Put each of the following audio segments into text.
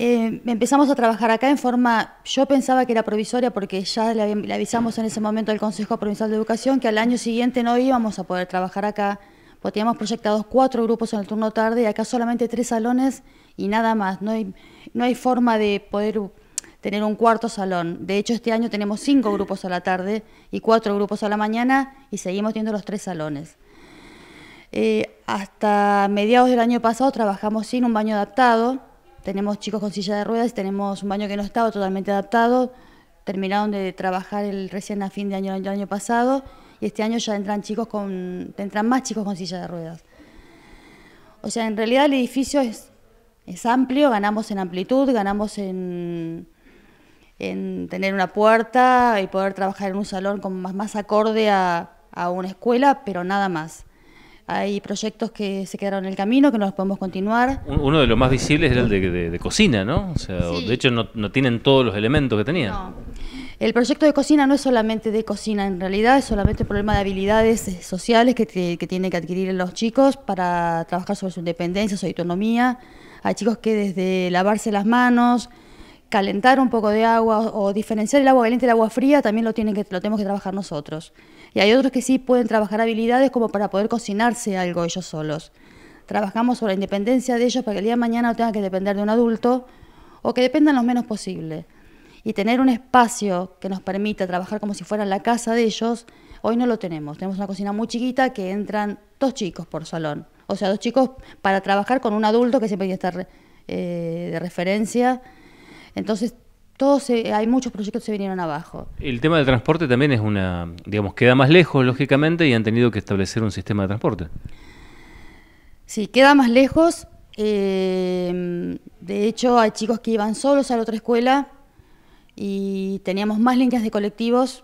Eh, empezamos a trabajar acá en forma, yo pensaba que era provisoria porque ya le, avisamos en ese momento al Consejo Provincial de Educación que al año siguiente no íbamos a poder trabajar acá, porque teníamos proyectados cuatro grupos en el turno tarde y acá solamente tres salones y nada más, no hay, forma de poder tener un cuarto salón. De hecho, este año tenemos cinco grupos a la tarde y cuatro grupos a la mañana y seguimos teniendo los tres salones. Eh, hasta mediados del año pasado trabajamos sin un baño adaptado, tenemos chicos con silla de ruedas, tenemos un baño que no estaba totalmente adaptado. Terminaron de trabajar el, recién a fin de año año pasado y este año ya entran chicos con entran más chicos con silla de ruedas. O sea, en realidad el edificio es, amplio, ganamos en amplitud, ganamos en, en tener una puerta y poder trabajar en un salón con más, más acorde a una escuela, pero nada más. Hay proyectos que se quedaron en el camino, que no los podemos continuar. Uno de los más visibles era el de, cocina, ¿no? O sea, de hecho no, tienen todos los elementos que tenían. El proyecto de cocina no es solamente de cocina, en realidad es solamente un problema de habilidades eh, sociales que, tienen que adquirir los chicos para trabajar sobre su independencia, su autonomía. Hay chicos que desde lavarse las manos, calentar un poco de agua o diferenciar el agua caliente del agua fría, también lo, tienen que, lo tenemos que trabajar nosotros. Y hay otros que sí pueden trabajar habilidades como para poder cocinarse algo ellos solos. Trabajamos sobre la independencia de ellos para que el día de mañana no tengan que depender de un adulto o que dependan lo menos posible. Y tener un espacio que nos permita trabajar como si fuera la casa de ellos, hoy no lo tenemos. Tenemos una cocina muy chiquita que entran dos chicos por salón. O sea, dos chicos para trabajar con un adulto que siempre tiene que estar eh, de referencia. Entonces todos hay muchos proyectos que se vinieron abajo. El tema del transporte también es una, digamos, queda más lejos, lógicamente, y han tenido que establecer un sistema de transporte. Sí, queda más lejos. Eh, de hecho, hay chicos que iban solos a la otra escuela y teníamos más líneas de colectivos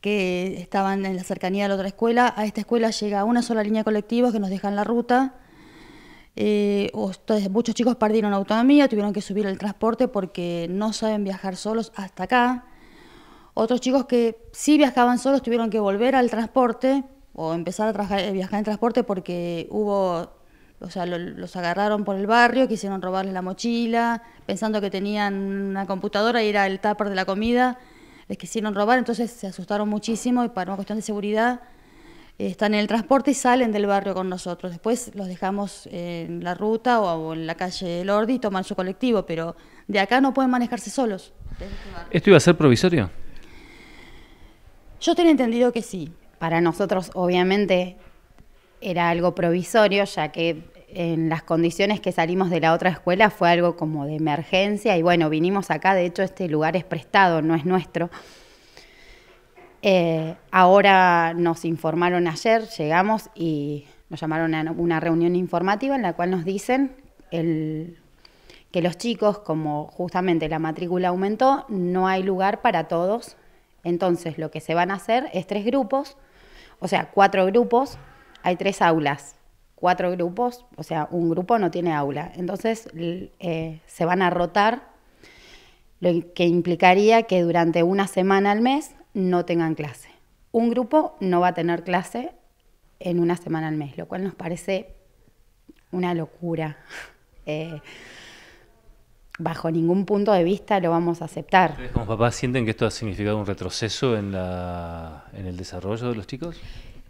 que estaban en la cercanía de la otra escuela. A esta escuela llega una sola línea de colectivos que nos dejan la ruta eh, muchos chicos perdieron autonomía, tuvieron que subir el transporte porque no saben viajar solos hasta acá. Otros chicos que sí viajaban solos tuvieron que volver al transporte o empezar a eh, viajar en transporte porque hubo, o sea, los agarraron por el barrio, quisieron robarles la mochila, pensando que tenían una computadora y era el tupper de la comida, les quisieron robar, entonces se asustaron muchísimo y para una cuestión de seguridad están en el transporte y salen del barrio con nosotros. Después los dejamos en la ruta o en la calle Lordi y toman su colectivo, pero de acá no pueden manejarse solos. ¿Esto iba a ser provisorio? Yo tengo entendido que sí. Para nosotros, obviamente, era algo provisorio, ya que en las condiciones que salimos de la otra escuela fue algo como de emergencia y bueno, vinimos acá, de hecho este lugar es prestado, no es nuestro. Eh, ahora nos informaron ayer, llegamos y nos llamaron a una reunión informativa en la cual nos dicen que los chicos, como justamente la matrícula aumentó, no hay lugar para todos. Entonces lo que se van a hacer es tres grupos, o sea, cuatro grupos, hay tres aulas, cuatro grupos, o sea, un grupo no tiene aula. Entonces eh, se van a rotar, lo que implicaría que durante una semana al mes no tengan clase. Un grupo no va a tener clase en una semana al mes, lo cual nos parece una locura. Eh, bajo ningún punto de vista lo vamos a aceptar. ¿Ustedes como papás sienten que esto ha significado un retroceso en, en el desarrollo de los chicos?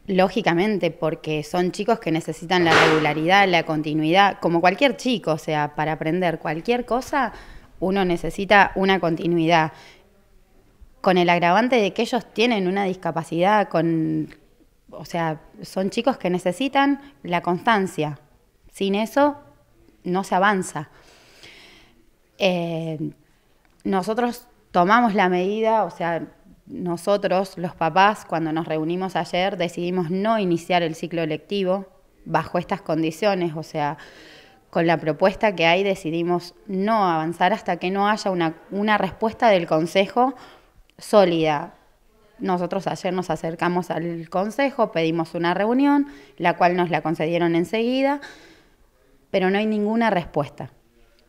Lógicamente, porque son chicos que necesitan la regularidad, la continuidad, como cualquier chico, o sea, para aprender cualquier cosa uno necesita una continuidad con el agravante de que ellos tienen una discapacidad, con, o sea, son chicos que necesitan la constancia. Sin eso no se avanza. Eh, nosotros tomamos la medida, o sea, nosotros, los papás, cuando nos reunimos ayer, decidimos no iniciar el ciclo lectivo bajo estas condiciones, o sea, con la propuesta que hay decidimos no avanzar hasta que no haya una respuesta del Consejo sólida. Nosotros ayer nos acercamos al consejo, pedimos una reunión, la cual nos la concedieron enseguida, pero no hay ninguna respuesta.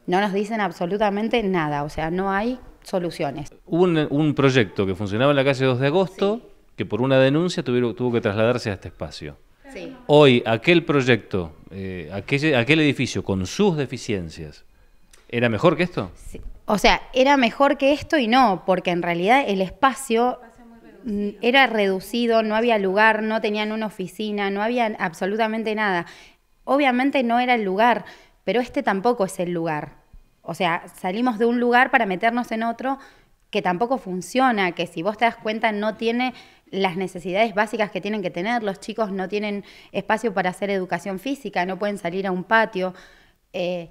No nos dicen absolutamente nada, o sea, no hay soluciones. Hubo un, proyecto que funcionaba en la calle 2 de agosto, que por una denuncia tuvieron, tuvo que trasladarse a este espacio. Hoy, aquel proyecto, eh, aquel, aquel edificio con sus deficiencias, ¿era mejor que esto? o sea, era mejor que esto y no, porque en realidad el espacio, mm, era reducido, no había lugar, no tenían una oficina, no había absolutamente nada. Obviamente no era el lugar, pero este tampoco es el lugar. O sea, salimos de un lugar para meternos en otro que tampoco funciona, que si vos te das cuenta no tiene las necesidades básicas que tienen que tener, los chicos no tienen espacio para hacer educación física, no pueden salir a un patio. Eh,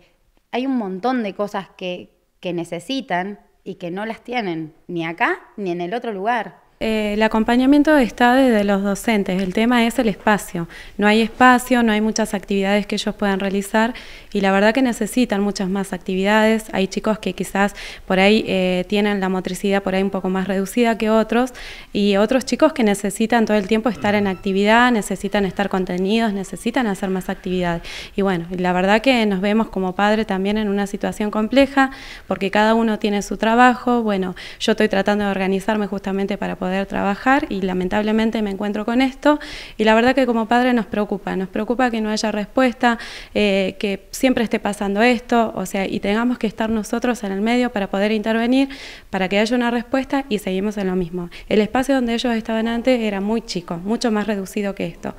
hay un montón de cosas que, que necesitan y que no las tienen, ni acá ni en el otro lugar. Eh, el acompañamiento está desde los docentes, el tema es el espacio. No hay espacio, no hay muchas actividades que ellos puedan realizar y la verdad que necesitan muchas más actividades. Hay chicos que quizás por ahí eh, tienen la motricidad por ahí un poco más reducida que otros y otros chicos que necesitan todo el tiempo estar en actividad, necesitan estar contenidos, necesitan hacer más actividad Y bueno, la verdad que nos vemos como padre también en una situación compleja porque cada uno tiene su trabajo. Bueno, yo estoy tratando de organizarme justamente para poder poder trabajar y lamentablemente me encuentro con esto y la verdad que como padre nos preocupa, nos preocupa que no haya respuesta, eh, que siempre esté pasando esto, o sea, y tengamos que estar nosotros en el medio para poder intervenir, para que haya una respuesta y seguimos en lo mismo. El espacio donde ellos estaban antes era muy chico, mucho más reducido que esto.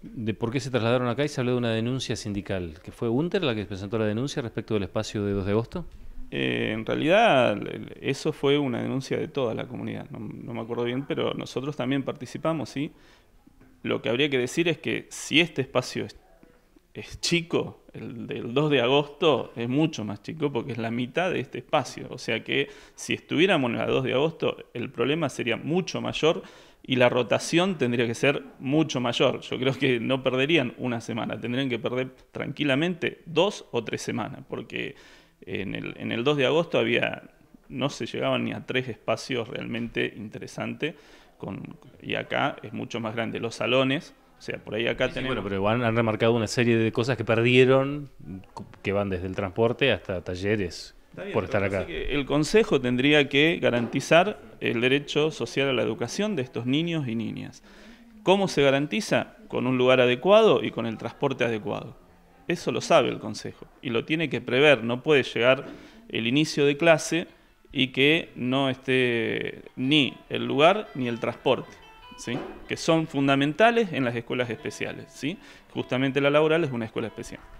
¿De por qué se trasladaron acá y se habló de una denuncia sindical? ¿Que fue Unter la que presentó la denuncia respecto del espacio de 2 de agosto? Eh, en realidad eso fue una denuncia de toda la comunidad, no, me acuerdo bien, pero nosotros también participamos, ¿sí? Lo que habría que decir es que si este espacio es, chico, el del 2 de agosto es mucho más chico porque es la mitad de este espacio, o sea que si estuviéramos en el 2 de agosto el problema sería mucho mayor y la rotación tendría que ser mucho mayor. Yo creo que no perderían una semana, tendrían que perder tranquilamente dos o tres semanas, porque en el, 2 de agosto había, no se llegaban ni a tres espacios realmente interesantes, con, y acá es mucho más grande. Los salones, o sea, por ahí acá tenemos... Bueno, pero han, han, remarcado una serie de cosas que perdieron, que van desde el transporte hasta talleres, por estar acá. el Consejo tendría que garantizar el derecho social a la educación de estos niños y niñas. ¿Cómo se garantiza? Con un lugar adecuado y con el transporte adecuado. Eso lo sabe el Consejo y lo tiene que prever. No puede llegar el inicio de clase y que no esté ni el lugar ni el transporte, ¿sí? que son fundamentales en las escuelas especiales. ¿sí? Justamente la laboral es una escuela especial.